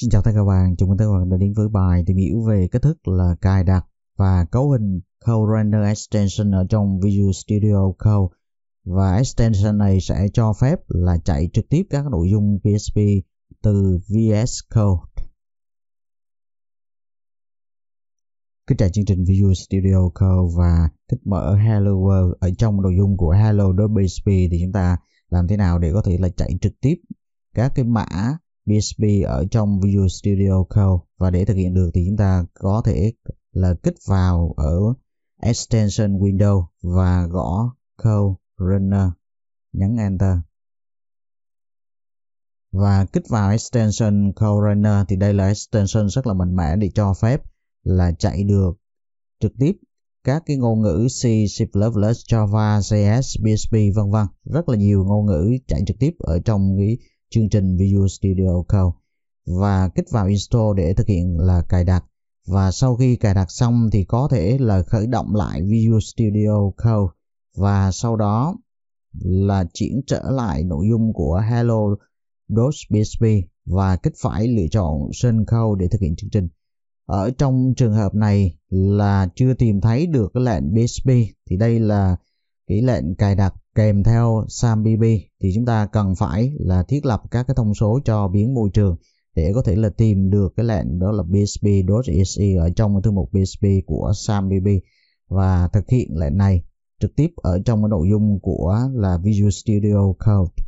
Xin chào tất cả các bạn, chào mừng các bạn đã đến với bài tìm hiểu về cách thức là cài đặt và cấu hình Code Render Extension ở trong Visual Studio Code. Và extension này sẽ cho phép là chạy trực tiếp các nội dung PHP từ VS Code. Kích chạy chương trình Visual Studio Code và kích mở Hello World ở trong nội dung của Hello.php thì chúng ta làm thế nào để có thể là chạy trực tiếp các cái mã PHP ở trong Visual Studio Code và để thực hiện được thì chúng ta có thể là kích vào ở extension window và gõ Code Runner nhấn Enter và kích vào extension Code Runner thì đây là extension rất là mạnh mẽ để cho phép là chạy được trực tiếp các cái ngôn ngữ C, C++, Java, JS, PHP vân vân rất là nhiều ngôn ngữ chạy trực tiếp ở trong cái chương trình Visual Studio Code và kích vào install để thực hiện là cài đặt và sau khi cài đặt xong thì có thể là khởi động lại Visual Studio Code và sau đó là chuyển trở lại nội dung của Hello .bsp và kích phải lựa chọn Sun Code để thực hiện chương trình. Ở trong trường hợp này là chưa tìm thấy được cái lệnh PHP thì đây là cái lệnh cài đặt kèm theo SAMPB thì chúng ta cần phải là thiết lập các cái thông số cho biến môi trường để có thể là tìm được cái lệnh đó là bsp.exe ở trong thư mục bsp của SAMPB và thực hiện lệnh này trực tiếp ở trong cái nội dung của là Visual Studio Code.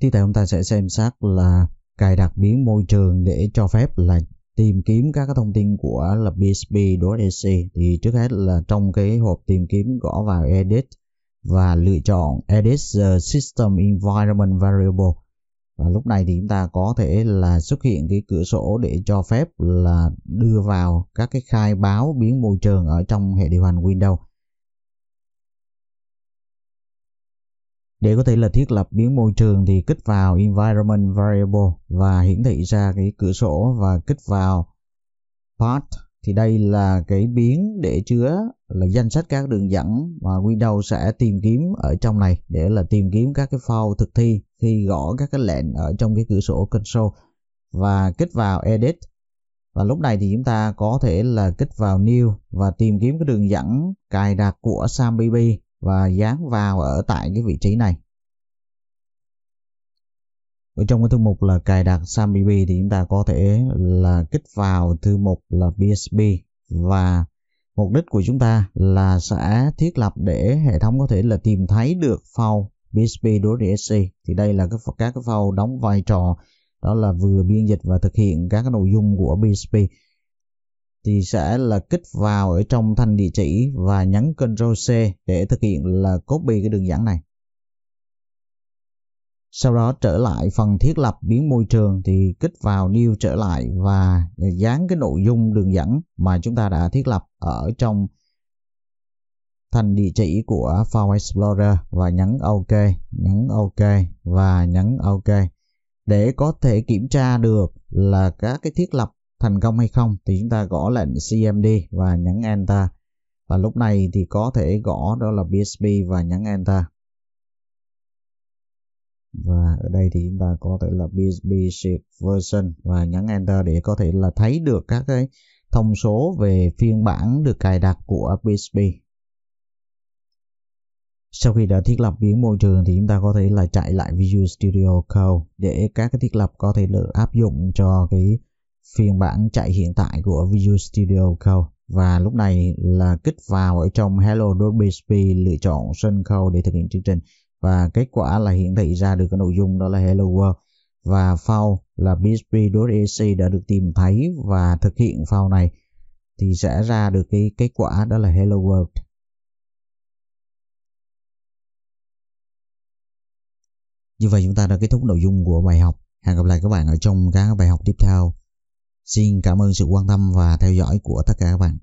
Tiếp theo chúng ta sẽ xem xét là cài đặt biến môi trường để cho phép là tìm kiếm các cái thông tin của là bsp.sc thì trước hết là trong cái hộp tìm kiếm gõ vào edit và lựa chọn edit the system environment variable và lúc này thì chúng ta có thể là xuất hiện cái cửa sổ để cho phép là đưa vào các cái khai báo biến môi trường ở trong hệ điều hành Windows Để có thể là thiết lập biến môi trường thì kích vào Environment Variable và hiển thị ra cái cửa sổ và kích vào Path thì đây là cái biến để chứa là danh sách các đường dẫn mà Windows sẽ tìm kiếm ở trong này để là tìm kiếm các cái file thực thi khi gõ các cái lệnh ở trong cái cửa sổ console và kích vào edit và lúc này thì chúng ta có thể là kích vào new và tìm kiếm cái đường dẫn cài đặt của SamBB và dán vào ở tại cái vị trí này ở trong cái thư mục là cài đặt SAMPP thì chúng ta có thể là kích vào thư mục là BSB và mục đích của chúng ta là sẽ thiết lập để hệ thống có thể là tìm thấy được file BSB đối với SC thì đây là các các file đóng vai trò đó là vừa biên dịch và thực hiện các cái nội dung của BSB thì sẽ là kích vào ở trong thanh địa chỉ và nhấn Ctrl C để thực hiện là copy cái đường dẫn này. Sau đó trở lại phần thiết lập biến môi trường thì kích vào New trở lại và dán cái nội dung đường dẫn mà chúng ta đã thiết lập ở trong thành địa chỉ của File Explorer và nhấn OK, nhấn OK và nhấn OK để có thể kiểm tra được là các cái thiết lập thành công hay không thì chúng ta gõ lệnh CMD và nhấn Enter và lúc này thì có thể gõ đó là BSP và nhấn Enter và ở đây thì chúng ta có thể là BSP shape version và nhấn Enter để có thể là thấy được các cái thông số về phiên bản được cài đặt của BSP sau khi đã thiết lập biến môi trường thì chúng ta có thể là chạy lại Visual Studio Code để các cái thiết lập có thể được áp dụng cho cái phiên bản chạy hiện tại của Visual Studio Code và lúc này là kích vào ở trong Hello Dolby Speed lựa chọn sân khấu để thực hiện chương trình và kết quả là hiển thị ra được cái nội dung đó là Hello World và file là bsp Ac đã được tìm thấy và thực hiện file này thì sẽ ra được cái kết quả đó là Hello World. Như vậy chúng ta đã kết thúc nội dung của bài học. Hẹn gặp lại các bạn ở trong các bài học tiếp theo. Xin cảm ơn sự quan tâm và theo dõi của tất cả các bạn.